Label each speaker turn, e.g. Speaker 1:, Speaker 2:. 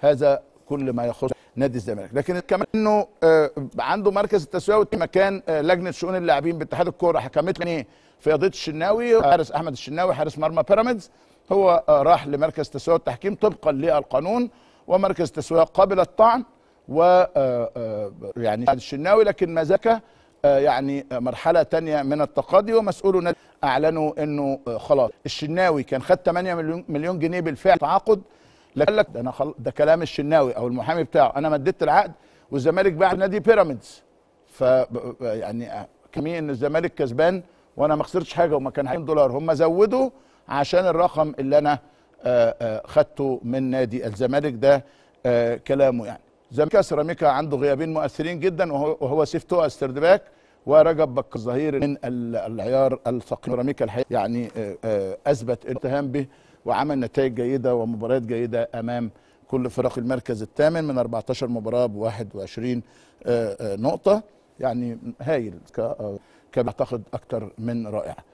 Speaker 1: هذا كل ما يخص نادي الزمالك لكن كمان انه آه، عنده مركز التسويه مكان آه، لجنه شؤون اللاعبين باتحاد الكوره حكمت يعني في قضيه الشناوي حارس احمد الشناوي حارس مرمى بيراميدز هو آه، راح لمركز تسويه والتحكيم طبقا للقانون ومركز التسويه قابل الطعن و يعني الشناوي لكن ما زكى يعني مرحله تانية من التقاضي ومسؤولون اعلنوا انه خلاص الشناوي كان خد 8 مليون جنيه بالفعل تعاقد قال لك ده انا خل... ده كلام الشناوي او المحامي بتاعه انا مددت العقد والزمالك باع نادي بيراميدز ف يعني آه، كمية ان الزمالك كسبان وانا ما خسرتش حاجه وما كان 20 دولار هم زودوا عشان الرقم اللي انا آه، آه، خدته من نادي الزمالك ده كلامه يعني زمالك سيراميكا عنده غيابين مؤثرين جدا وهو, وهو سيفتو استردباك ورجب بكر الظهير من العيار الثقيل راميكا الحقيقه يعني آه، آه، اثبت اتهام به وعمل نتائج جيده ومباريات جيده امام كل فرق المركز الثامن من 14 مباراه ب 21 آه، نقطه يعني هايل كأعتقد أكثر من رائعه